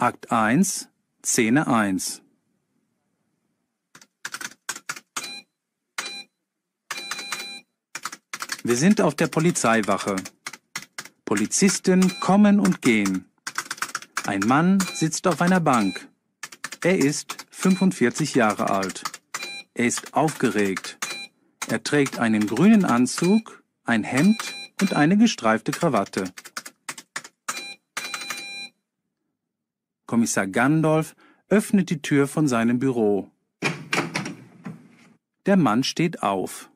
Akt 1, Szene 1 Wir sind auf der Polizeiwache. Polizisten kommen und gehen. Ein Mann sitzt auf einer Bank. Er ist 45 Jahre alt. Er ist aufgeregt. Er trägt einen grünen Anzug, ein Hemd und eine gestreifte Krawatte. Kommissar Gandolf öffnet die Tür von seinem Büro. Der Mann steht auf.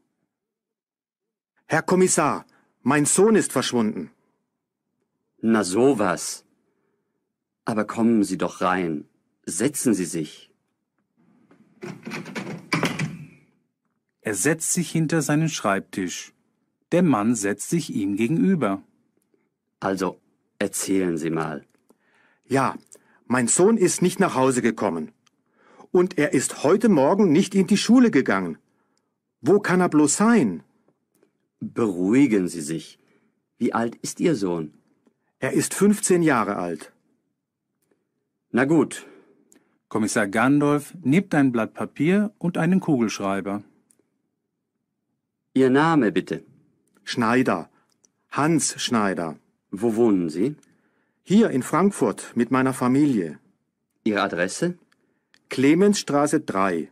Herr Kommissar, mein Sohn ist verschwunden. Na sowas. Aber kommen Sie doch rein. Setzen Sie sich. Er setzt sich hinter seinen Schreibtisch. Der Mann setzt sich ihm gegenüber. Also erzählen Sie mal. Ja, mein Sohn ist nicht nach Hause gekommen. Und er ist heute Morgen nicht in die Schule gegangen. Wo kann er bloß sein? Beruhigen Sie sich. Wie alt ist Ihr Sohn? Er ist 15 Jahre alt. Na gut. Kommissar Gandolf nimmt ein Blatt Papier und einen Kugelschreiber. Ihr Name bitte. Schneider. Hans Schneider. Wo wohnen Sie? Hier in Frankfurt mit meiner Familie. Ihre Adresse? Clemensstraße 3.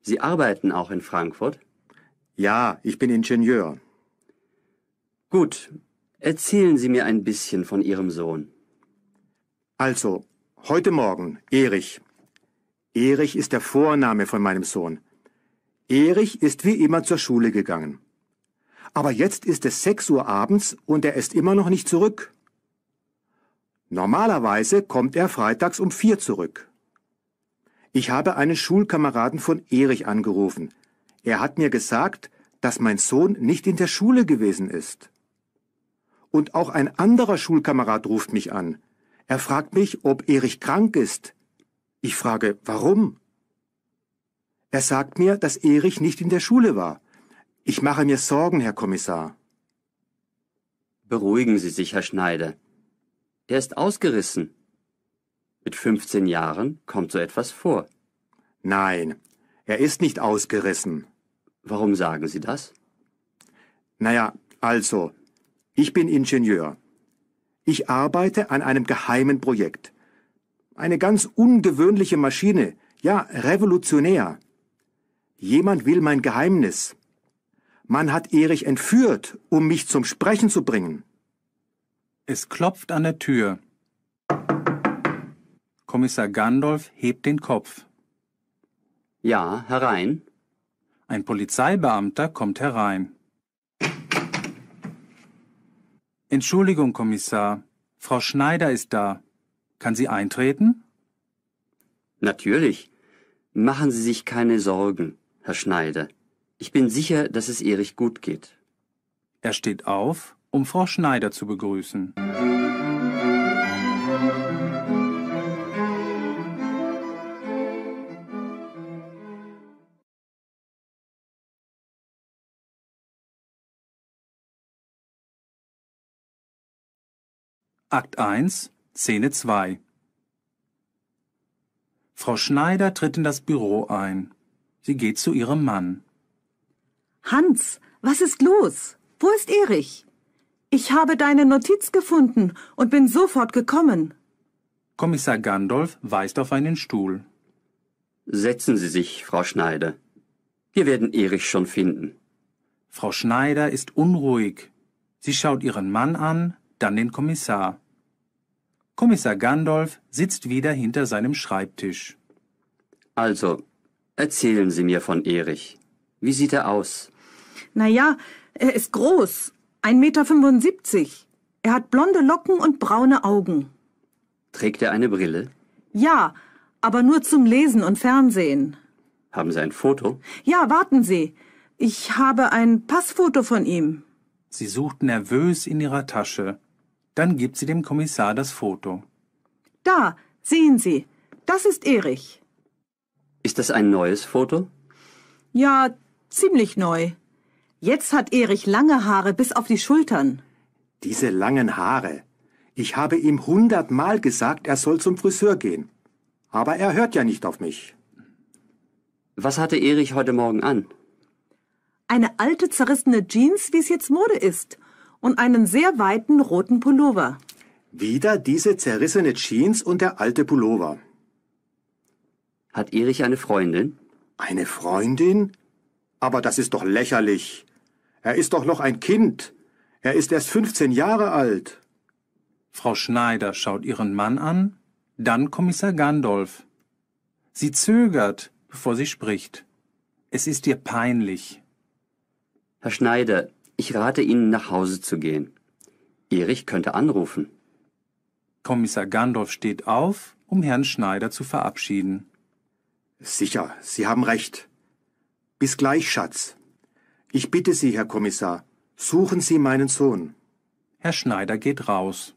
Sie arbeiten auch in Frankfurt? Ja, ich bin Ingenieur. Gut, erzählen Sie mir ein bisschen von Ihrem Sohn. Also, heute Morgen, Erich. Erich ist der Vorname von meinem Sohn. Erich ist wie immer zur Schule gegangen. Aber jetzt ist es 6 Uhr abends und er ist immer noch nicht zurück. Normalerweise kommt er freitags um vier zurück. Ich habe einen Schulkameraden von Erich angerufen. Er hat mir gesagt, dass mein Sohn nicht in der Schule gewesen ist. Und auch ein anderer Schulkamerad ruft mich an. Er fragt mich, ob Erich krank ist. Ich frage, warum? Er sagt mir, dass Erich nicht in der Schule war. Ich mache mir Sorgen, Herr Kommissar. Beruhigen Sie sich, Herr Schneider. Der ist ausgerissen. Mit 15 Jahren kommt so etwas vor. Nein, er ist nicht ausgerissen. Warum sagen Sie das? Naja, also, ich bin Ingenieur. Ich arbeite an einem geheimen Projekt. Eine ganz ungewöhnliche Maschine, ja, revolutionär. Jemand will mein Geheimnis. Man hat Erich entführt, um mich zum Sprechen zu bringen. Es klopft an der Tür. Kommissar Gandolf hebt den Kopf. Ja, herein. Ein Polizeibeamter kommt herein. Entschuldigung, Kommissar. Frau Schneider ist da. Kann sie eintreten? Natürlich. Machen Sie sich keine Sorgen, Herr Schneider. Ich bin sicher, dass es Erich gut geht. Er steht auf um Frau Schneider zu begrüßen. Akt 1, Szene 2 Frau Schneider tritt in das Büro ein. Sie geht zu ihrem Mann. Hans, was ist los? Wo ist Erich? Ich habe deine Notiz gefunden und bin sofort gekommen. Kommissar Gandolf weist auf einen Stuhl. Setzen Sie sich, Frau Schneider. Wir werden Erich schon finden. Frau Schneider ist unruhig. Sie schaut ihren Mann an, dann den Kommissar. Kommissar Gandolf sitzt wieder hinter seinem Schreibtisch. Also, erzählen Sie mir von Erich. Wie sieht er aus? Na ja, er ist groß, 1,75 Meter. Er hat blonde Locken und braune Augen. Trägt er eine Brille? Ja, aber nur zum Lesen und Fernsehen. Haben Sie ein Foto? Ja, warten Sie. Ich habe ein Passfoto von ihm. Sie sucht nervös in ihrer Tasche. Dann gibt sie dem Kommissar das Foto. Da, sehen Sie. Das ist Erich. Ist das ein neues Foto? Ja, ziemlich neu. Jetzt hat Erich lange Haare bis auf die Schultern. Diese langen Haare. Ich habe ihm hundertmal gesagt, er soll zum Friseur gehen. Aber er hört ja nicht auf mich. Was hatte Erich heute Morgen an? Eine alte zerrissene Jeans, wie es jetzt Mode ist, und einen sehr weiten roten Pullover. Wieder diese zerrissene Jeans und der alte Pullover. Hat Erich eine Freundin? Eine Freundin? Aber das ist doch lächerlich. Er ist doch noch ein Kind. Er ist erst 15 Jahre alt. Frau Schneider schaut ihren Mann an, dann Kommissar Gandolf. Sie zögert, bevor sie spricht. Es ist ihr peinlich. Herr Schneider, ich rate Ihnen, nach Hause zu gehen. Erich könnte anrufen. Kommissar Gandolf steht auf, um Herrn Schneider zu verabschieden. Sicher, Sie haben recht. Bis gleich, Schatz. Ich bitte Sie, Herr Kommissar, suchen Sie meinen Sohn. Herr Schneider geht raus.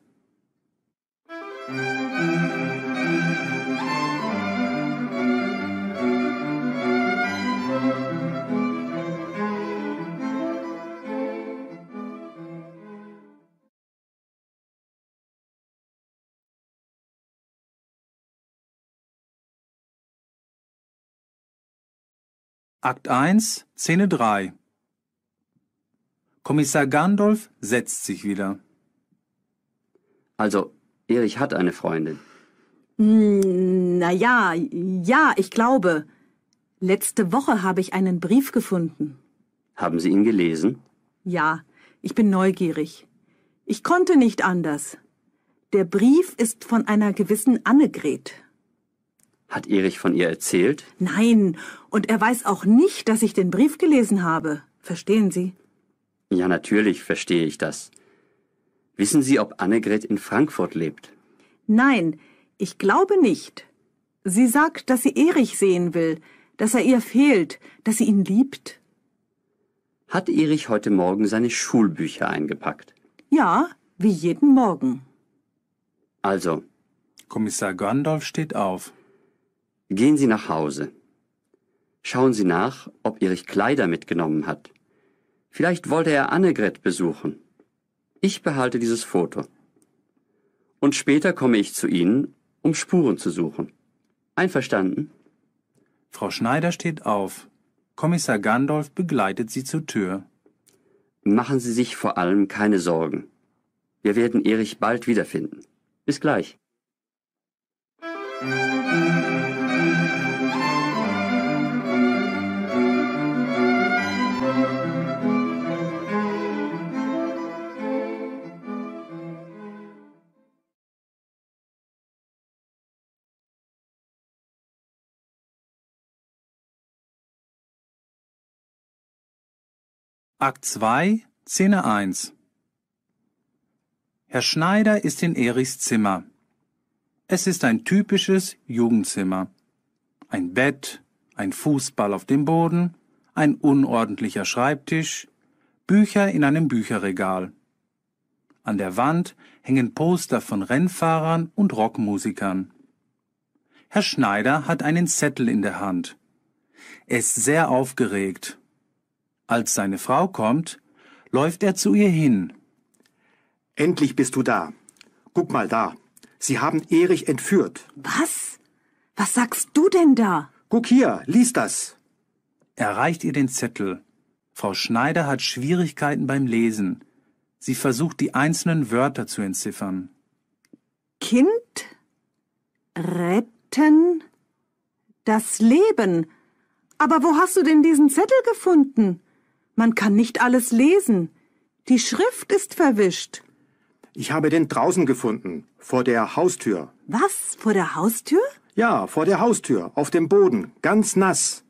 Akt 1, Szene 3 Kommissar Gandolf setzt sich wieder. Also, Erich hat eine Freundin. Hm, na ja, ja, ich glaube. Letzte Woche habe ich einen Brief gefunden. Haben Sie ihn gelesen? Ja, ich bin neugierig. Ich konnte nicht anders. Der Brief ist von einer gewissen Annegret. Hat Erich von ihr erzählt? Nein, und er weiß auch nicht, dass ich den Brief gelesen habe. Verstehen Sie? Ja, natürlich verstehe ich das. Wissen Sie, ob Annegret in Frankfurt lebt? Nein, ich glaube nicht. Sie sagt, dass sie Erich sehen will, dass er ihr fehlt, dass sie ihn liebt. Hat Erich heute Morgen seine Schulbücher eingepackt? Ja, wie jeden Morgen. Also. Kommissar Gandolf steht auf. Gehen Sie nach Hause. Schauen Sie nach, ob Erich Kleider mitgenommen hat. Vielleicht wollte er Annegret besuchen. Ich behalte dieses Foto. Und später komme ich zu Ihnen, um Spuren zu suchen. Einverstanden? Frau Schneider steht auf. Kommissar Gandolf begleitet sie zur Tür. Machen Sie sich vor allem keine Sorgen. Wir werden Erich bald wiederfinden. Bis gleich. Musik Akt 2, Szene 1 Herr Schneider ist in Erichs Zimmer. Es ist ein typisches Jugendzimmer. Ein Bett, ein Fußball auf dem Boden, ein unordentlicher Schreibtisch, Bücher in einem Bücherregal. An der Wand hängen Poster von Rennfahrern und Rockmusikern. Herr Schneider hat einen Zettel in der Hand. Er ist sehr aufgeregt als seine Frau kommt, läuft er zu ihr hin. Endlich bist du da. Guck mal da. Sie haben Erich entführt. Was? Was sagst du denn da? Guck hier, lies das. Er reicht ihr den Zettel. Frau Schneider hat Schwierigkeiten beim Lesen. Sie versucht, die einzelnen Wörter zu entziffern. Kind retten das Leben. Aber wo hast du denn diesen Zettel gefunden? Man kann nicht alles lesen. Die Schrift ist verwischt. Ich habe den draußen gefunden, vor der Haustür. Was? Vor der Haustür? Ja, vor der Haustür, auf dem Boden, ganz nass.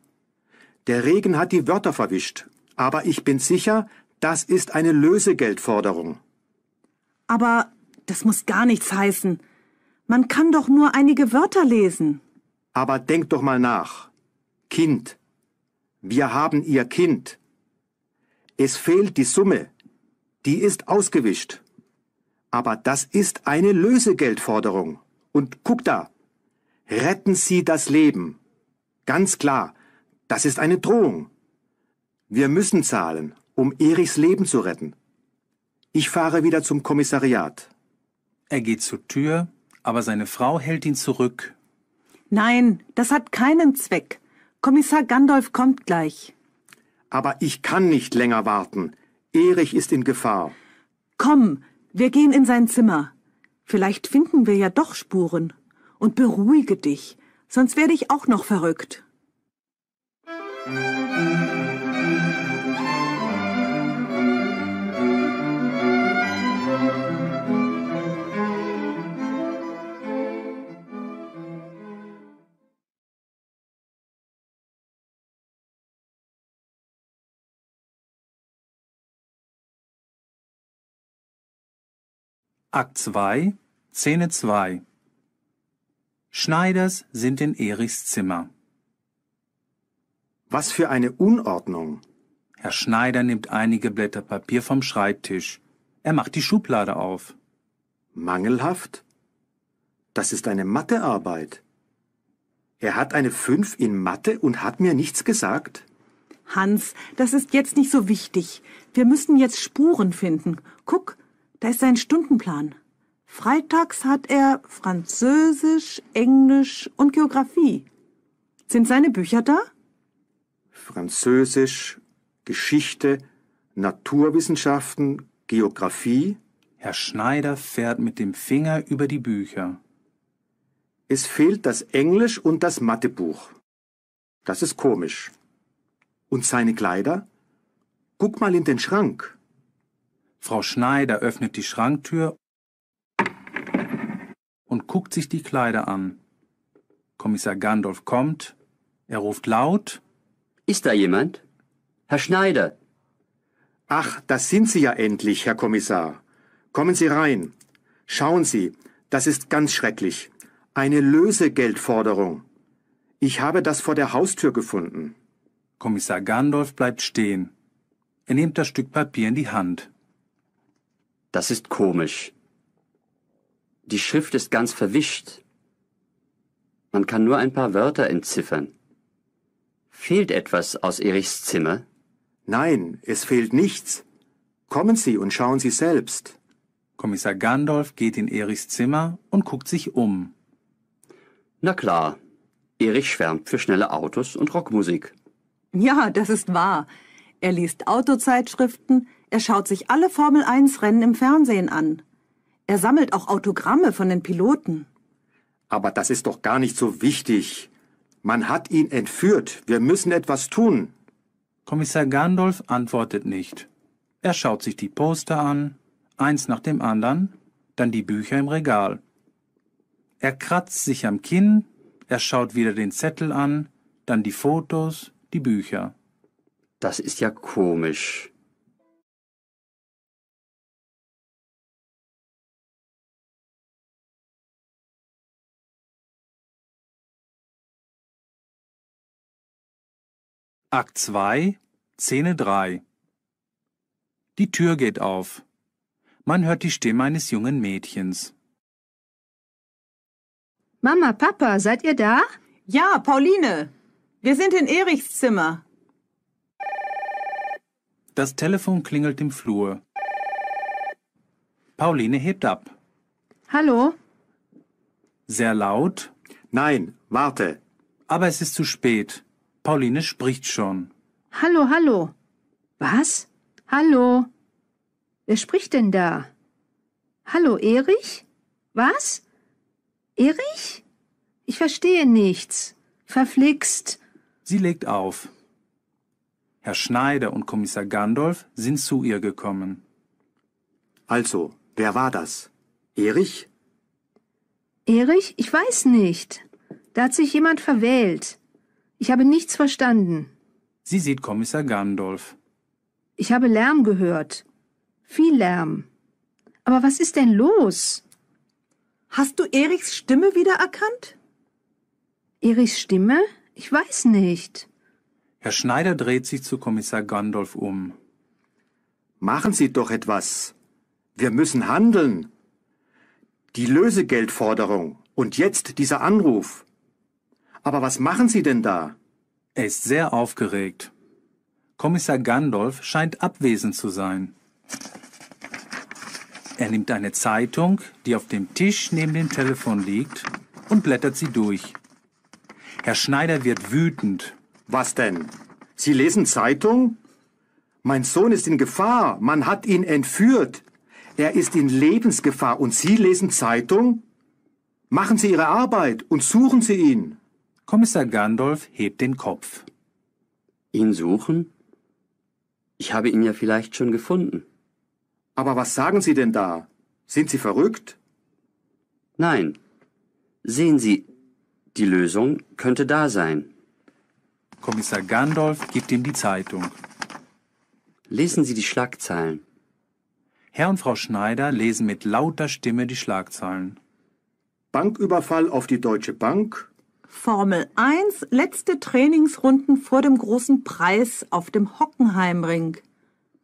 Der Regen hat die Wörter verwischt, aber ich bin sicher, das ist eine Lösegeldforderung. Aber das muss gar nichts heißen. Man kann doch nur einige Wörter lesen. Aber denk doch mal nach. Kind. Wir haben ihr Kind. Es fehlt die Summe. Die ist ausgewischt. Aber das ist eine Lösegeldforderung. Und guck da. Retten Sie das Leben. Ganz klar, das ist eine Drohung. Wir müssen zahlen, um Erichs Leben zu retten. Ich fahre wieder zum Kommissariat. Er geht zur Tür, aber seine Frau hält ihn zurück. Nein, das hat keinen Zweck. Kommissar Gandolf kommt gleich. Aber ich kann nicht länger warten. Erich ist in Gefahr. Komm, wir gehen in sein Zimmer. Vielleicht finden wir ja doch Spuren. Und beruhige dich, sonst werde ich auch noch verrückt. Musik Akt 2, Szene 2 Schneiders sind in Erichs Zimmer. Was für eine Unordnung! Herr Schneider nimmt einige Blätter Papier vom Schreibtisch. Er macht die Schublade auf. Mangelhaft? Das ist eine Mathearbeit. Er hat eine Fünf in Mathe und hat mir nichts gesagt? Hans, das ist jetzt nicht so wichtig. Wir müssen jetzt Spuren finden. Guck, da ist sein Stundenplan. Freitags hat er Französisch, Englisch und Geographie. Sind seine Bücher da? Französisch, Geschichte, Naturwissenschaften, Geographie. Herr Schneider fährt mit dem Finger über die Bücher. Es fehlt das Englisch und das Mathebuch. Das ist komisch. Und seine Kleider? Guck mal in den Schrank. Frau Schneider öffnet die Schranktür und guckt sich die Kleider an. Kommissar Gandolf kommt. Er ruft laut. Ist da jemand? Herr Schneider. Ach, das sind Sie ja endlich, Herr Kommissar. Kommen Sie rein. Schauen Sie, das ist ganz schrecklich. Eine Lösegeldforderung. Ich habe das vor der Haustür gefunden. Kommissar Gandolf bleibt stehen. Er nimmt das Stück Papier in die Hand. Das ist komisch. Die Schrift ist ganz verwischt. Man kann nur ein paar Wörter entziffern. Fehlt etwas aus Erichs Zimmer? Nein, es fehlt nichts. Kommen Sie und schauen Sie selbst. Kommissar Gandolf geht in Erichs Zimmer und guckt sich um. Na klar, Erich schwärmt für schnelle Autos und Rockmusik. Ja, das ist wahr. Er liest Autozeitschriften, er schaut sich alle Formel-1-Rennen im Fernsehen an. Er sammelt auch Autogramme von den Piloten. Aber das ist doch gar nicht so wichtig. Man hat ihn entführt. Wir müssen etwas tun. Kommissar Gandolf antwortet nicht. Er schaut sich die Poster an, eins nach dem anderen, dann die Bücher im Regal. Er kratzt sich am Kinn, er schaut wieder den Zettel an, dann die Fotos, die Bücher. Das ist ja komisch. Akt 2, Szene 3 Die Tür geht auf. Man hört die Stimme eines jungen Mädchens. Mama, Papa, seid ihr da? Ja, Pauline. Wir sind in Erichs Zimmer. Das Telefon klingelt im Flur. Pauline hebt ab. Hallo? Sehr laut. Nein, warte. Aber es ist zu spät. Pauline spricht schon. Hallo, hallo. Was? Hallo. Wer spricht denn da? Hallo, Erich? Was? Erich? Ich verstehe nichts. Verflixt. Sie legt auf. Herr Schneider und Kommissar Gandolf sind zu ihr gekommen. Also, wer war das? Erich? Erich? Ich weiß nicht. Da hat sich jemand verwählt. Ich habe nichts verstanden. Sie sieht Kommissar Gandolf. Ich habe Lärm gehört. Viel Lärm. Aber was ist denn los? Hast du Erichs Stimme wiedererkannt? Erichs Stimme? Ich weiß nicht. Herr Schneider dreht sich zu Kommissar Gandolf um. Machen Sie doch etwas. Wir müssen handeln. Die Lösegeldforderung und jetzt dieser Anruf. Aber was machen Sie denn da? Er ist sehr aufgeregt. Kommissar Gandolf scheint abwesend zu sein. Er nimmt eine Zeitung, die auf dem Tisch neben dem Telefon liegt, und blättert sie durch. Herr Schneider wird wütend. Was denn? Sie lesen Zeitung? Mein Sohn ist in Gefahr. Man hat ihn entführt. Er ist in Lebensgefahr und Sie lesen Zeitung? Machen Sie Ihre Arbeit und suchen Sie ihn. Kommissar Gandolf hebt den Kopf. Ihn suchen? Ich habe ihn ja vielleicht schon gefunden. Aber was sagen Sie denn da? Sind Sie verrückt? Nein. Sehen Sie, die Lösung könnte da sein. Kommissar Gandolf gibt ihm die Zeitung. Lesen Sie die Schlagzeilen. Herr und Frau Schneider lesen mit lauter Stimme die Schlagzeilen. Banküberfall auf die Deutsche Bank, Formel 1, letzte Trainingsrunden vor dem großen Preis auf dem Hockenheimring.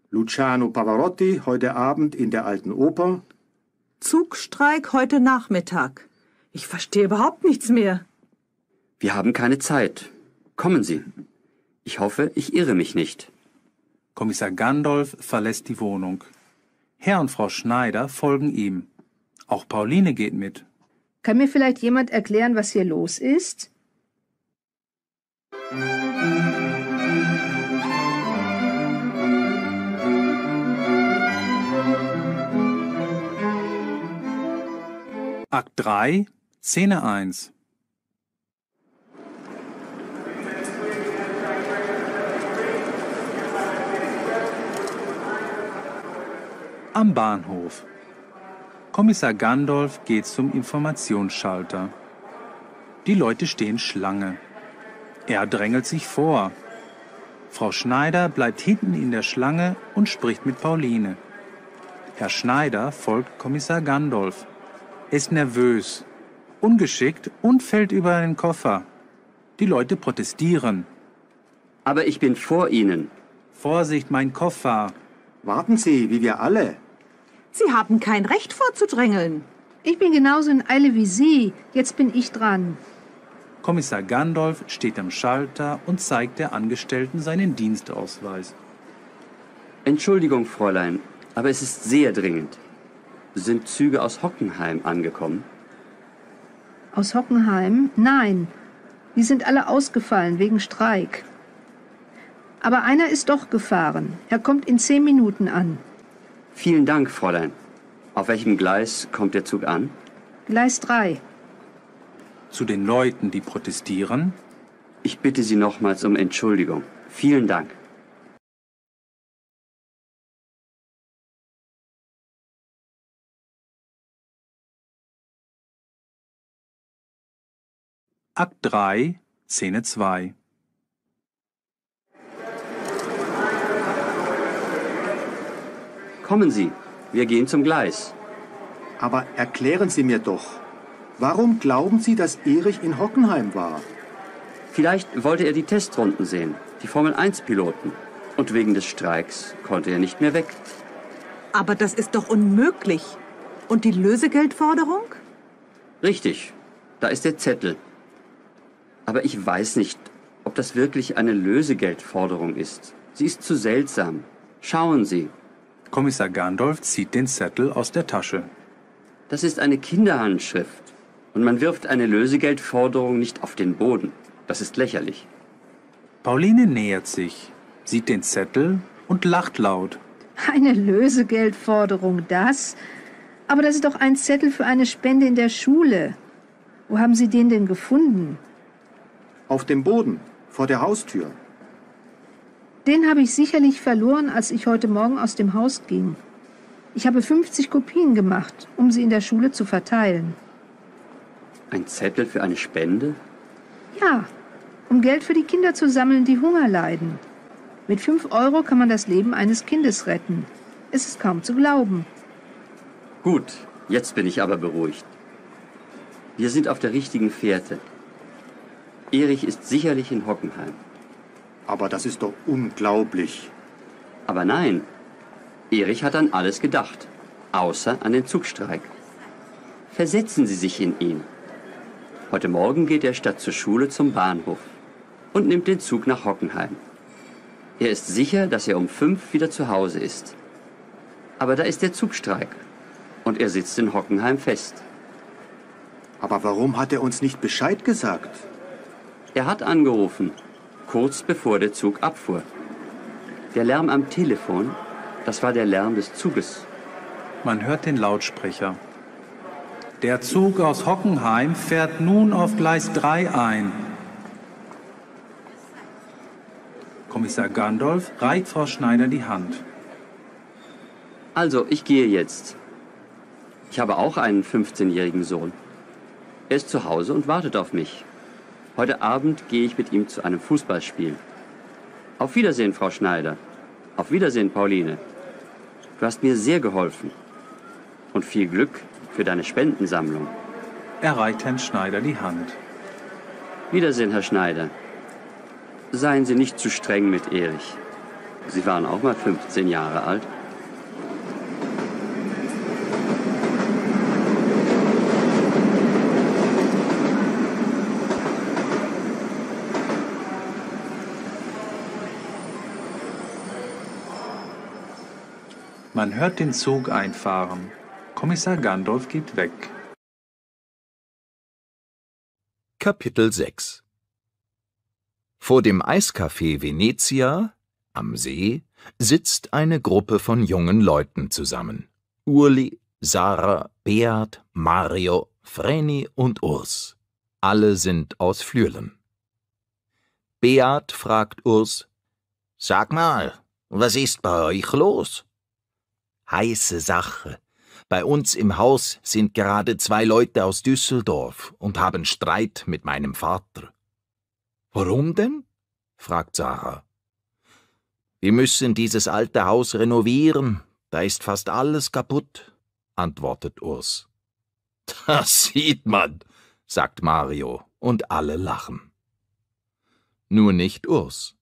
Luciano Pavarotti heute Abend in der Alten Oper. Zugstreik heute Nachmittag. Ich verstehe überhaupt nichts mehr. Wir haben keine Zeit. Kommen Sie. Ich hoffe, ich irre mich nicht. Kommissar Gandolf verlässt die Wohnung. Herr und Frau Schneider folgen ihm. Auch Pauline geht mit. Kann mir vielleicht jemand erklären, was hier los ist? Akt 3, Szene 1 Am Bahnhof Kommissar Gandolf geht zum Informationsschalter. Die Leute stehen Schlange. Er drängelt sich vor. Frau Schneider bleibt hinten in der Schlange und spricht mit Pauline. Herr Schneider folgt Kommissar Gandolf, ist nervös, ungeschickt und fällt über einen Koffer. Die Leute protestieren. Aber ich bin vor Ihnen. Vorsicht, mein Koffer. Warten Sie, wie wir alle. Sie haben kein Recht vorzudrängeln. Ich bin genauso in Eile wie Sie. Jetzt bin ich dran. Kommissar Gandolf steht am Schalter und zeigt der Angestellten seinen Dienstausweis. Entschuldigung, Fräulein, aber es ist sehr dringend. Sind Züge aus Hockenheim angekommen? Aus Hockenheim? Nein. Die sind alle ausgefallen wegen Streik. Aber einer ist doch gefahren. Er kommt in zehn Minuten an. Vielen Dank, Fräulein. Auf welchem Gleis kommt der Zug an? Gleis 3. Zu den Leuten, die protestieren? Ich bitte Sie nochmals um Entschuldigung. Vielen Dank. Akt 3, Szene 2 Kommen Sie, wir gehen zum Gleis. Aber erklären Sie mir doch, warum glauben Sie, dass Erich in Hockenheim war? Vielleicht wollte er die Testrunden sehen, die Formel-1-Piloten. Und wegen des Streiks konnte er nicht mehr weg. Aber das ist doch unmöglich. Und die Lösegeldforderung? Richtig, da ist der Zettel. Aber ich weiß nicht, ob das wirklich eine Lösegeldforderung ist. Sie ist zu seltsam. Schauen Sie, Kommissar Gandolf zieht den Zettel aus der Tasche. Das ist eine Kinderhandschrift. Und man wirft eine Lösegeldforderung nicht auf den Boden. Das ist lächerlich. Pauline nähert sich, sieht den Zettel und lacht laut. Eine Lösegeldforderung, das? Aber das ist doch ein Zettel für eine Spende in der Schule. Wo haben Sie den denn gefunden? Auf dem Boden, vor der Haustür. Den habe ich sicherlich verloren, als ich heute Morgen aus dem Haus ging. Ich habe 50 Kopien gemacht, um sie in der Schule zu verteilen. Ein Zettel für eine Spende? Ja, um Geld für die Kinder zu sammeln, die Hunger leiden. Mit 5 Euro kann man das Leben eines Kindes retten. Es ist kaum zu glauben. Gut, jetzt bin ich aber beruhigt. Wir sind auf der richtigen Fährte. Erich ist sicherlich in Hockenheim. Aber das ist doch unglaublich. Aber nein, Erich hat an alles gedacht, außer an den Zugstreik. Versetzen Sie sich in ihn. Heute Morgen geht er statt zur Schule zum Bahnhof und nimmt den Zug nach Hockenheim. Er ist sicher, dass er um fünf wieder zu Hause ist. Aber da ist der Zugstreik und er sitzt in Hockenheim fest. Aber warum hat er uns nicht Bescheid gesagt? Er hat angerufen kurz bevor der Zug abfuhr. Der Lärm am Telefon, das war der Lärm des Zuges. Man hört den Lautsprecher. Der Zug aus Hockenheim fährt nun auf Gleis 3 ein. Kommissar Gandolf reicht Frau Schneider die Hand. Also, ich gehe jetzt. Ich habe auch einen 15-jährigen Sohn. Er ist zu Hause und wartet auf mich. Heute Abend gehe ich mit ihm zu einem Fußballspiel. Auf Wiedersehen, Frau Schneider. Auf Wiedersehen, Pauline. Du hast mir sehr geholfen. Und viel Glück für deine Spendensammlung. Er reicht Herrn Schneider die Hand. Wiedersehen, Herr Schneider. Seien Sie nicht zu streng mit Erich. Sie waren auch mal 15 Jahre alt. Man hört den Zug einfahren. Kommissar Gandolf geht weg. Kapitel 6 Vor dem Eiscafé Venezia, am See, sitzt eine Gruppe von jungen Leuten zusammen. Urli, Sarah, Beat, Mario, Vreni und Urs. Alle sind aus Flüelen. Beat fragt Urs, Sag mal, was ist bei euch los? heiße Sache. Bei uns im Haus sind gerade zwei Leute aus Düsseldorf und haben Streit mit meinem Vater. Warum denn? fragt Sarah. Wir müssen dieses alte Haus renovieren, da ist fast alles kaputt, antwortet Urs. Das sieht man, sagt Mario, und alle lachen. Nur nicht Urs.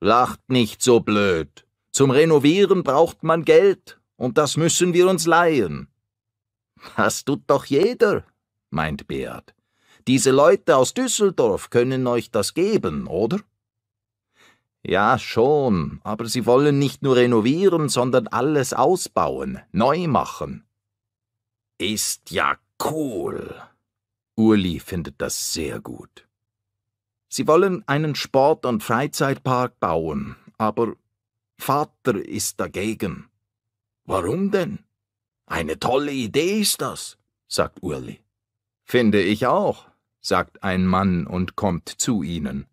Lacht nicht so blöd. Zum Renovieren braucht man Geld, und das müssen wir uns leihen. Das tut doch jeder, meint Beat. Diese Leute aus Düsseldorf können euch das geben, oder? Ja, schon, aber sie wollen nicht nur renovieren, sondern alles ausbauen, neu machen. Ist ja cool. Uli findet das sehr gut. Sie wollen einen Sport- und Freizeitpark bauen, aber Vater ist dagegen. Warum denn? Eine tolle Idee ist das, sagt Urli. Finde ich auch, sagt ein Mann und kommt zu ihnen.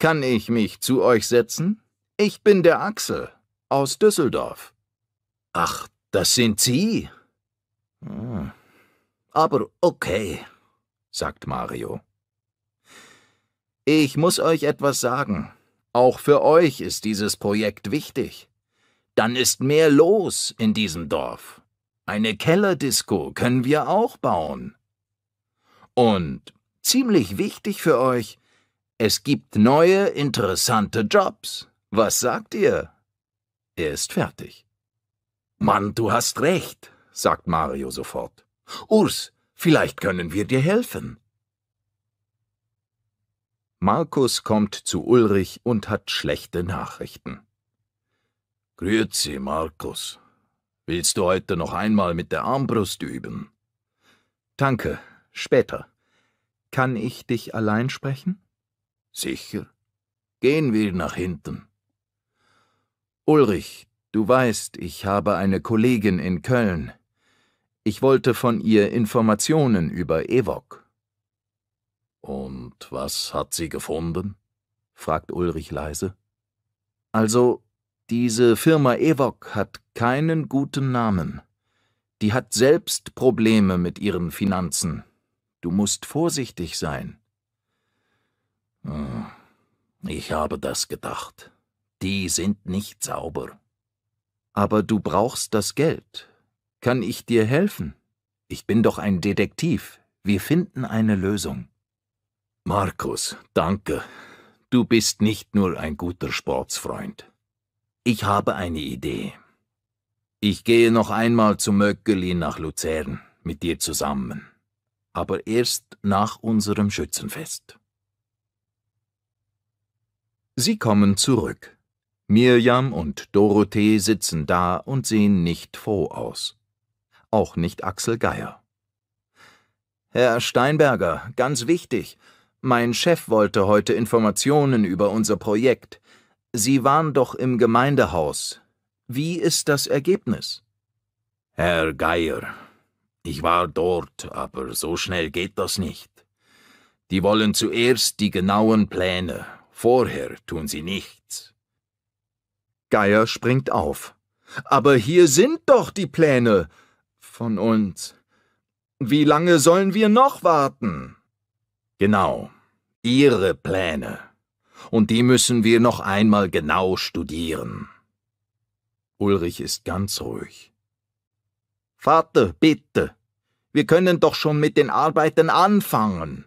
Kann ich mich zu euch setzen? Ich bin der Axel aus Düsseldorf. Ach, das sind Sie? Hm. Aber okay, sagt Mario. Ich muss euch etwas sagen. Auch für euch ist dieses Projekt wichtig. Dann ist mehr los in diesem Dorf. Eine Kellerdisco können wir auch bauen. Und ziemlich wichtig für euch, es gibt neue interessante Jobs. Was sagt ihr? Er ist fertig. Mann, du hast recht, sagt Mario sofort. Urs, vielleicht können wir dir helfen. Markus kommt zu Ulrich und hat schlechte Nachrichten. Grüezi, Markus. Willst du heute noch einmal mit der Armbrust üben? Danke, später. Kann ich dich allein sprechen? Sicher. Gehen wir nach hinten. Ulrich, du weißt, ich habe eine Kollegin in Köln. Ich wollte von ihr Informationen über Evok. Und was hat sie gefunden? fragt Ulrich leise. Also, diese Firma Evok hat keinen guten Namen. Die hat selbst Probleme mit ihren Finanzen. Du musst vorsichtig sein. Hm, ich habe das gedacht. Die sind nicht sauber. Aber du brauchst das Geld. Kann ich dir helfen? Ich bin doch ein Detektiv. Wir finden eine Lösung. Markus, danke. Du bist nicht nur ein guter Sportsfreund. Ich habe eine Idee. Ich gehe noch einmal zu Möckeli nach Luzern mit dir zusammen, aber erst nach unserem Schützenfest. Sie kommen zurück. Mirjam und Dorothee sitzen da und sehen nicht froh aus. Auch nicht Axel Geier. Herr Steinberger, ganz wichtig. Mein Chef wollte heute Informationen über unser Projekt. Sie waren doch im Gemeindehaus. Wie ist das Ergebnis? Herr Geier, ich war dort, aber so schnell geht das nicht. Die wollen zuerst die genauen Pläne. Vorher tun sie nichts. Geier springt auf. Aber hier sind doch die Pläne von uns. Wie lange sollen wir noch warten? Genau, Ihre Pläne und die müssen wir noch einmal genau studieren. Ulrich ist ganz ruhig. Vater, bitte, wir können doch schon mit den Arbeiten anfangen.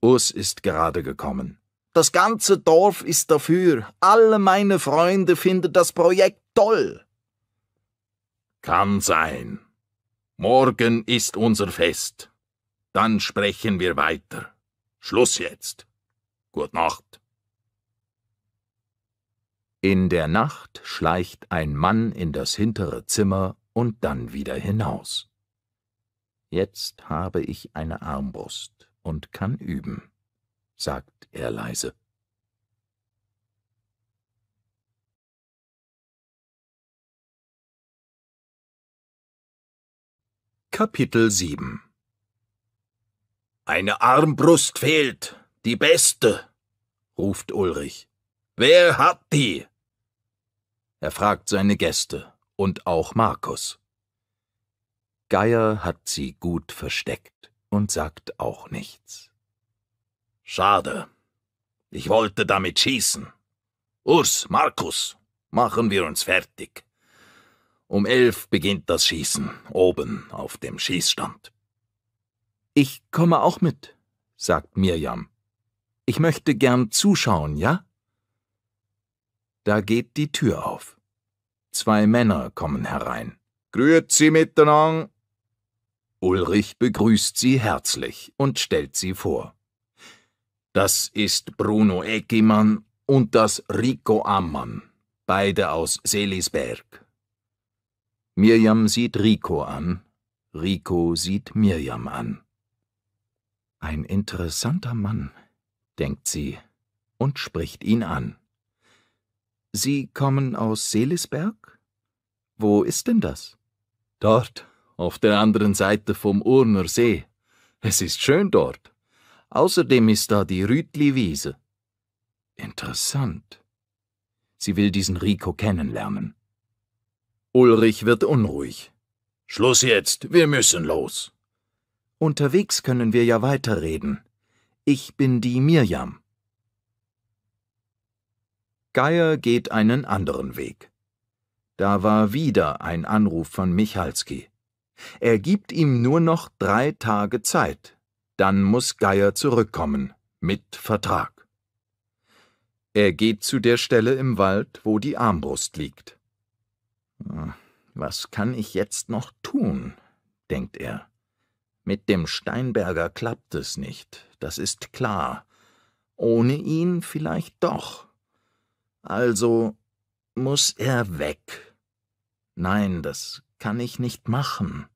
Urs ist gerade gekommen. Das ganze Dorf ist dafür. Alle meine Freunde finden das Projekt toll. Kann sein. Morgen ist unser Fest. Dann sprechen wir weiter. Schluss jetzt. Gute Nacht. In der Nacht schleicht ein Mann in das hintere Zimmer und dann wieder hinaus. Jetzt habe ich eine Armbrust und kann üben, sagt er leise. Kapitel 7 Eine Armbrust fehlt, die beste, ruft Ulrich. Wer hat die? Er fragt seine Gäste und auch Markus. Geier hat sie gut versteckt und sagt auch nichts. Schade. Ich wollte damit schießen. Urs, Markus, machen wir uns fertig. Um elf beginnt das Schießen, oben auf dem Schießstand. Ich komme auch mit, sagt Mirjam. Ich möchte gern zuschauen, ja? Da geht die Tür auf. Zwei Männer kommen herein. Grüezi Sie miteinander! Ulrich begrüßt sie herzlich und stellt sie vor. Das ist Bruno Eckimann und das Rico Ammann, beide aus Selisberg. Mirjam sieht Rico an, Rico sieht Mirjam an. Ein interessanter Mann, denkt sie und spricht ihn an. Sie kommen aus Selisberg? Wo ist denn das? Dort, auf der anderen Seite vom Urner See. Es ist schön dort. Außerdem ist da die Rütli-Wiese. Interessant. Sie will diesen Rico kennenlernen. Ulrich wird unruhig. Schluss jetzt, wir müssen los. Unterwegs können wir ja weiterreden. Ich bin die Mirjam. Geier geht einen anderen Weg. Da war wieder ein Anruf von Michalski. Er gibt ihm nur noch drei Tage Zeit, dann muss Geier zurückkommen, mit Vertrag. Er geht zu der Stelle im Wald, wo die Armbrust liegt. Hm, was kann ich jetzt noch tun? denkt er. Mit dem Steinberger klappt es nicht, das ist klar. Ohne ihn vielleicht doch. Also muss er weg. Nein, das kann ich nicht machen.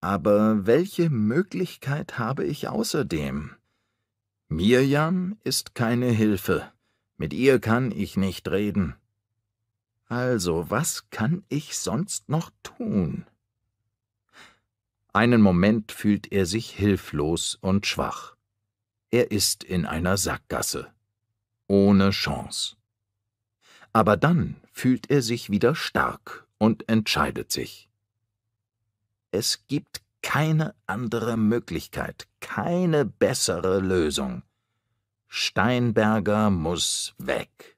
Aber welche Möglichkeit habe ich außerdem? Mirjam ist keine Hilfe. Mit ihr kann ich nicht reden. Also, was kann ich sonst noch tun? Einen Moment fühlt er sich hilflos und schwach. Er ist in einer Sackgasse. Ohne Chance aber dann fühlt er sich wieder stark und entscheidet sich. Es gibt keine andere Möglichkeit, keine bessere Lösung. Steinberger muss weg.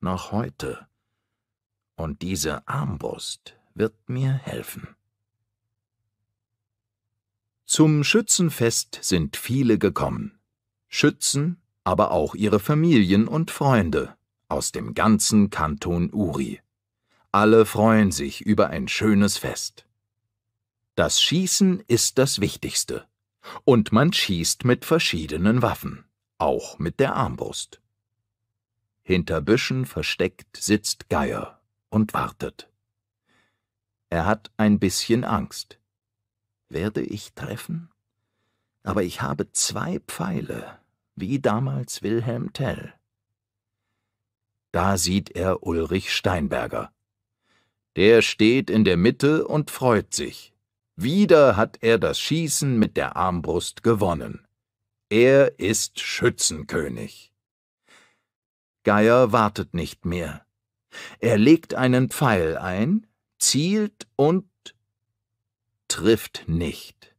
Noch heute. Und diese Armbrust wird mir helfen. Zum Schützenfest sind viele gekommen. Schützen, aber auch ihre Familien und Freunde aus dem ganzen Kanton Uri. Alle freuen sich über ein schönes Fest. Das Schießen ist das Wichtigste. Und man schießt mit verschiedenen Waffen, auch mit der Armbrust. Hinter Büschen versteckt sitzt Geier und wartet. Er hat ein bisschen Angst. Werde ich treffen? Aber ich habe zwei Pfeile, wie damals Wilhelm Tell. Da sieht er Ulrich Steinberger. Der steht in der Mitte und freut sich. Wieder hat er das Schießen mit der Armbrust gewonnen. Er ist Schützenkönig. Geier wartet nicht mehr. Er legt einen Pfeil ein, zielt und trifft nicht.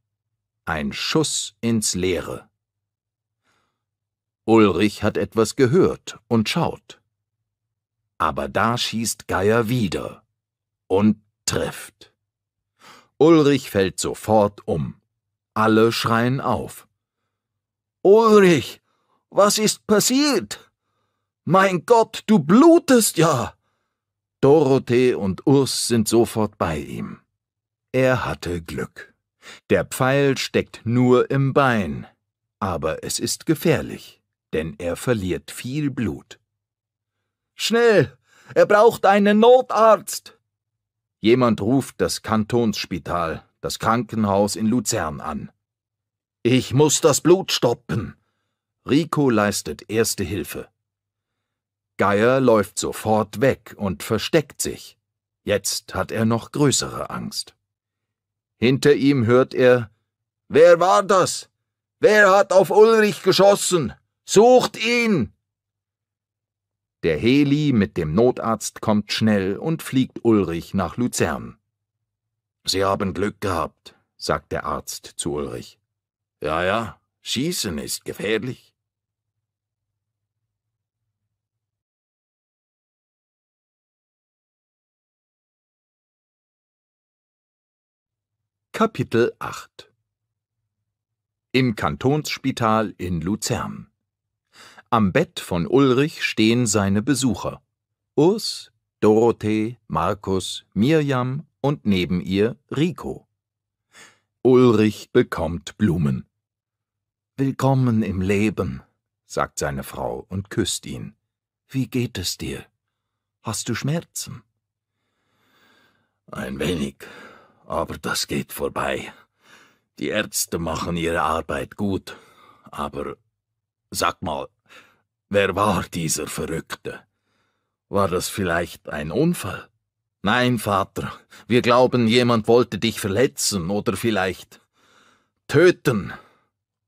Ein Schuss ins Leere. Ulrich hat etwas gehört und schaut aber da schießt Geier wieder und trifft. Ulrich fällt sofort um. Alle schreien auf. Ulrich, was ist passiert? Mein Gott, du blutest ja! Dorothee und Urs sind sofort bei ihm. Er hatte Glück. Der Pfeil steckt nur im Bein, aber es ist gefährlich, denn er verliert viel Blut. Schnell! Er braucht einen Notarzt! Jemand ruft das Kantonsspital, das Krankenhaus in Luzern an. Ich muss das Blut stoppen! Rico leistet erste Hilfe. Geier läuft sofort weg und versteckt sich. Jetzt hat er noch größere Angst. Hinter ihm hört er Wer war das? Wer hat auf Ulrich geschossen? Sucht ihn! Der Heli mit dem Notarzt kommt schnell und fliegt Ulrich nach Luzern. Sie haben Glück gehabt, sagt der Arzt zu Ulrich. Ja, ja, Schießen ist gefährlich. Kapitel 8 Im Kantonsspital in Luzern am Bett von Ulrich stehen seine Besucher. Urs, Dorothee, Markus, Mirjam und neben ihr Rico. Ulrich bekommt Blumen. Willkommen im Leben, sagt seine Frau und küsst ihn. Wie geht es dir? Hast du Schmerzen? Ein wenig, aber das geht vorbei. Die Ärzte machen ihre Arbeit gut, aber sag mal, Wer war dieser Verrückte? War das vielleicht ein Unfall? Nein, Vater, wir glauben, jemand wollte dich verletzen oder vielleicht töten.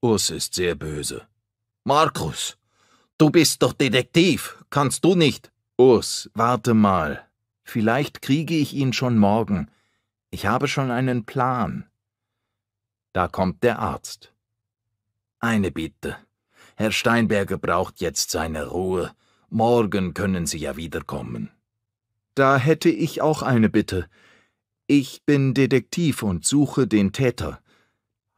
Urs ist sehr böse. Markus, du bist doch Detektiv, kannst du nicht? Urs, warte mal. Vielleicht kriege ich ihn schon morgen. Ich habe schon einen Plan. Da kommt der Arzt. Eine Bitte. Herr Steinberger braucht jetzt seine Ruhe. Morgen können Sie ja wiederkommen. Da hätte ich auch eine Bitte. Ich bin Detektiv und suche den Täter.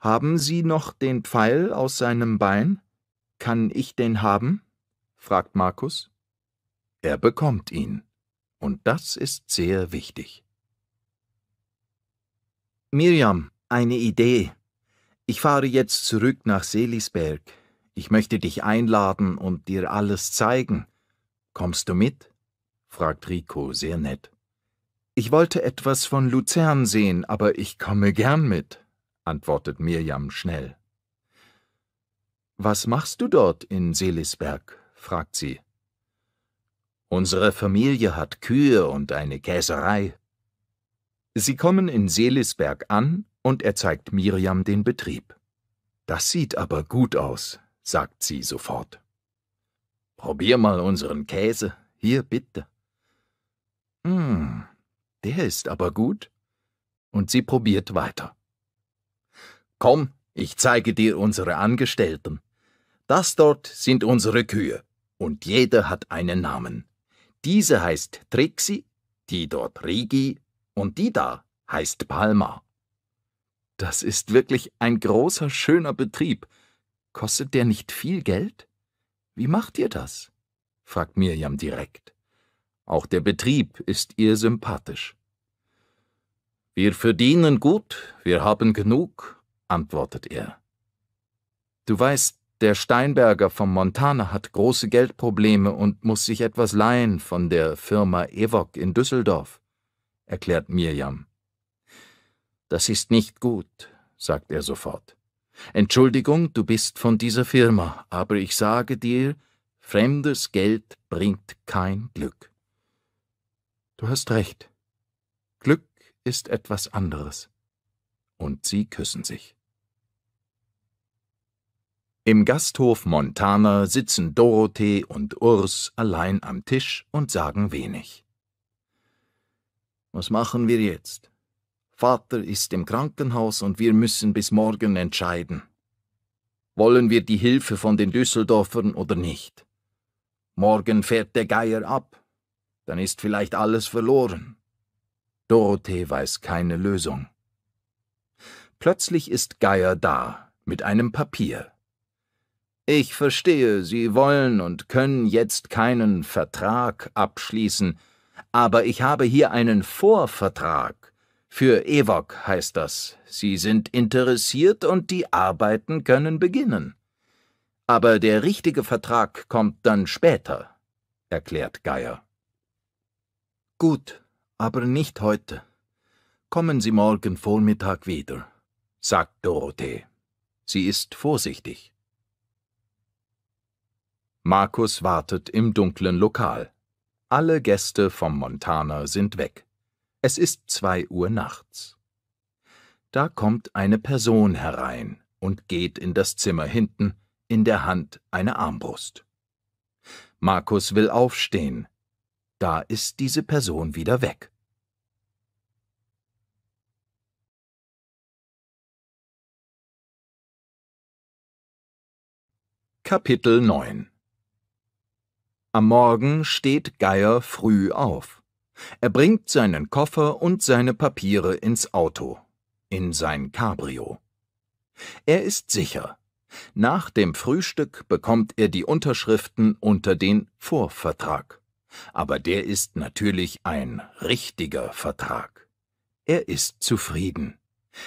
Haben Sie noch den Pfeil aus seinem Bein? Kann ich den haben? fragt Markus. Er bekommt ihn. Und das ist sehr wichtig. Miriam, eine Idee. Ich fahre jetzt zurück nach Selisberg. Ich möchte dich einladen und dir alles zeigen. Kommst du mit? fragt Rico sehr nett. Ich wollte etwas von Luzern sehen, aber ich komme gern mit, antwortet Mirjam schnell. Was machst du dort in Selisberg? fragt sie. Unsere Familie hat Kühe und eine Käserei. Sie kommen in Selisberg an und er zeigt Mirjam den Betrieb. Das sieht aber gut aus, sagt sie sofort. Probier mal unseren Käse, hier bitte. Hm, der ist aber gut. Und sie probiert weiter. Komm, ich zeige dir unsere Angestellten. Das dort sind unsere Kühe, und jeder hat einen Namen. Diese heißt Trixi, die dort Rigi und die da heißt Palma. Das ist wirklich ein großer, schöner Betrieb, Kostet der nicht viel Geld? Wie macht ihr das? fragt Mirjam direkt. Auch der Betrieb ist ihr sympathisch. Wir verdienen gut, wir haben genug, antwortet er. Du weißt, der Steinberger vom Montana hat große Geldprobleme und muss sich etwas leihen von der Firma Evok in Düsseldorf, erklärt Mirjam. Das ist nicht gut, sagt er sofort. Entschuldigung, du bist von dieser Firma, aber ich sage dir, fremdes Geld bringt kein Glück. Du hast recht. Glück ist etwas anderes. Und sie küssen sich. Im Gasthof Montana sitzen Dorothee und Urs allein am Tisch und sagen wenig. Was machen wir jetzt? Vater ist im Krankenhaus und wir müssen bis morgen entscheiden. Wollen wir die Hilfe von den Düsseldorfern oder nicht? Morgen fährt der Geier ab. Dann ist vielleicht alles verloren. Dorothee weiß keine Lösung. Plötzlich ist Geier da, mit einem Papier. Ich verstehe, Sie wollen und können jetzt keinen Vertrag abschließen, aber ich habe hier einen Vorvertrag. Für Ewok heißt das, Sie sind interessiert und die Arbeiten können beginnen. Aber der richtige Vertrag kommt dann später, erklärt Geier. Gut, aber nicht heute. Kommen Sie morgen Vormittag wieder, sagt Dorothee. Sie ist vorsichtig. Markus wartet im dunklen Lokal. Alle Gäste vom Montana sind weg. Es ist zwei Uhr nachts. Da kommt eine Person herein und geht in das Zimmer hinten, in der Hand eine Armbrust. Markus will aufstehen. Da ist diese Person wieder weg. Kapitel 9 Am Morgen steht Geier früh auf. Er bringt seinen Koffer und seine Papiere ins Auto, in sein Cabrio. Er ist sicher. Nach dem Frühstück bekommt er die Unterschriften unter den Vorvertrag. Aber der ist natürlich ein richtiger Vertrag. Er ist zufrieden.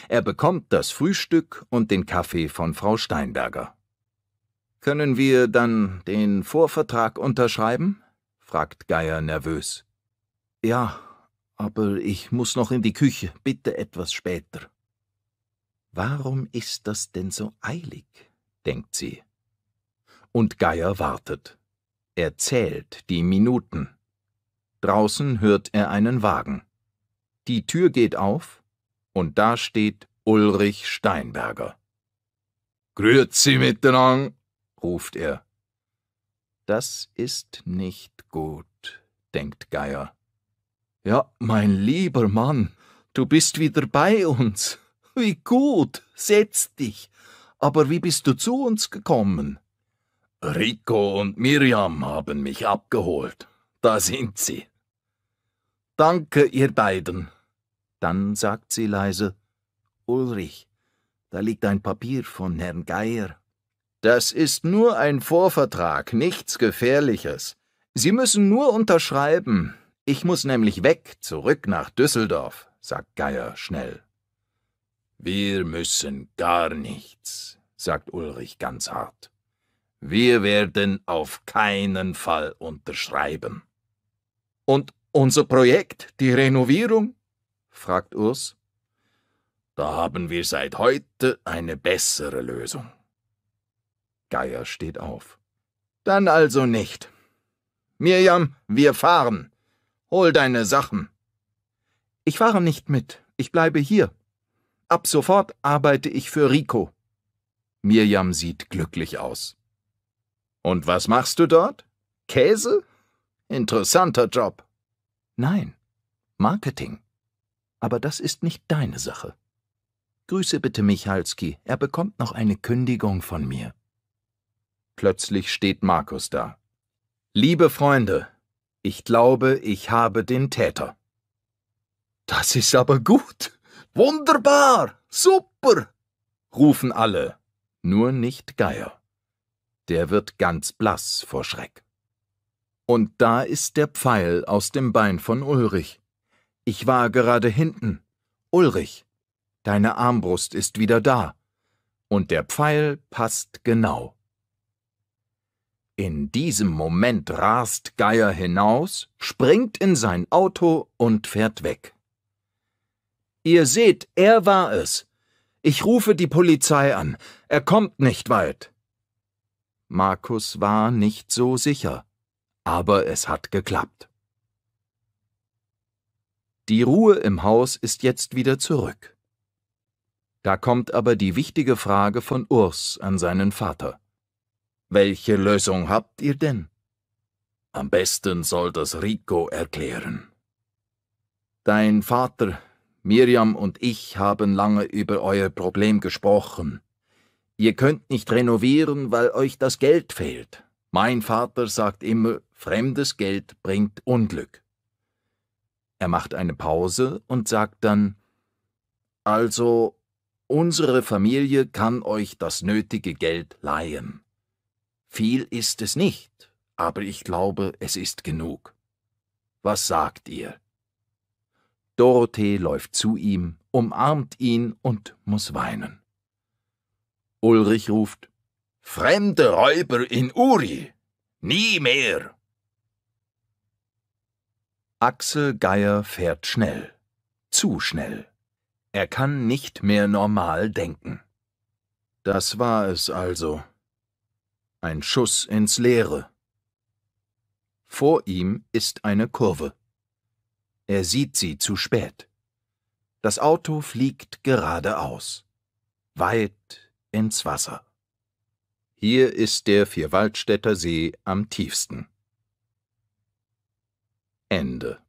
Er bekommt das Frühstück und den Kaffee von Frau Steinberger. Können wir dann den Vorvertrag unterschreiben? fragt Geier nervös. Ja, aber ich muss noch in die Küche, bitte etwas später. Warum ist das denn so eilig? denkt sie. Und Geier wartet. Er zählt die Minuten. Draußen hört er einen Wagen. Die Tür geht auf, und da steht Ulrich Steinberger. Grüezi miteinander, ruft er. Das ist nicht gut, denkt Geier. Ja, mein lieber Mann, du bist wieder bei uns. Wie gut, setz dich. Aber wie bist du zu uns gekommen? Rico und Miriam haben mich abgeholt. Da sind sie. Danke, ihr beiden. Dann sagt sie leise, Ulrich, da liegt ein Papier von Herrn Geier. Das ist nur ein Vorvertrag, nichts Gefährliches. Sie müssen nur unterschreiben, ich muss nämlich weg, zurück nach Düsseldorf, sagt Geier schnell. Wir müssen gar nichts, sagt Ulrich ganz hart. Wir werden auf keinen Fall unterschreiben. Und unser Projekt, die Renovierung? fragt Urs. Da haben wir seit heute eine bessere Lösung. Geier steht auf. Dann also nicht. Mirjam, wir fahren. Hol deine Sachen. Ich fahre nicht mit, ich bleibe hier. Ab sofort arbeite ich für Rico. Mirjam sieht glücklich aus. Und was machst du dort? Käse? Interessanter Job. Nein, Marketing. Aber das ist nicht deine Sache. Grüße bitte Michalski, er bekommt noch eine Kündigung von mir. Plötzlich steht Markus da. Liebe Freunde, ich glaube, ich habe den Täter. Das ist aber gut. Wunderbar. Super. rufen alle, nur nicht Geier. Der wird ganz blass vor Schreck. Und da ist der Pfeil aus dem Bein von Ulrich. Ich war gerade hinten. Ulrich, deine Armbrust ist wieder da. Und der Pfeil passt genau. In diesem Moment rast Geier hinaus, springt in sein Auto und fährt weg. Ihr seht, er war es. Ich rufe die Polizei an. Er kommt nicht weit. Markus war nicht so sicher, aber es hat geklappt. Die Ruhe im Haus ist jetzt wieder zurück. Da kommt aber die wichtige Frage von Urs an seinen Vater. Welche Lösung habt ihr denn? Am besten soll das Rico erklären. Dein Vater, Miriam und ich haben lange über euer Problem gesprochen. Ihr könnt nicht renovieren, weil euch das Geld fehlt. Mein Vater sagt immer, fremdes Geld bringt Unglück. Er macht eine Pause und sagt dann Also, unsere Familie kann euch das nötige Geld leihen. Viel ist es nicht, aber ich glaube, es ist genug. Was sagt ihr? Dorothee läuft zu ihm, umarmt ihn und muss weinen. Ulrich ruft Fremde Räuber in Uri. Nie mehr. Axel Geier fährt schnell, zu schnell. Er kann nicht mehr normal denken. Das war es also. Ein Schuss ins Leere. Vor ihm ist eine Kurve. Er sieht sie zu spät. Das Auto fliegt geradeaus, weit ins Wasser. Hier ist der Vierwaldstätter See am tiefsten. Ende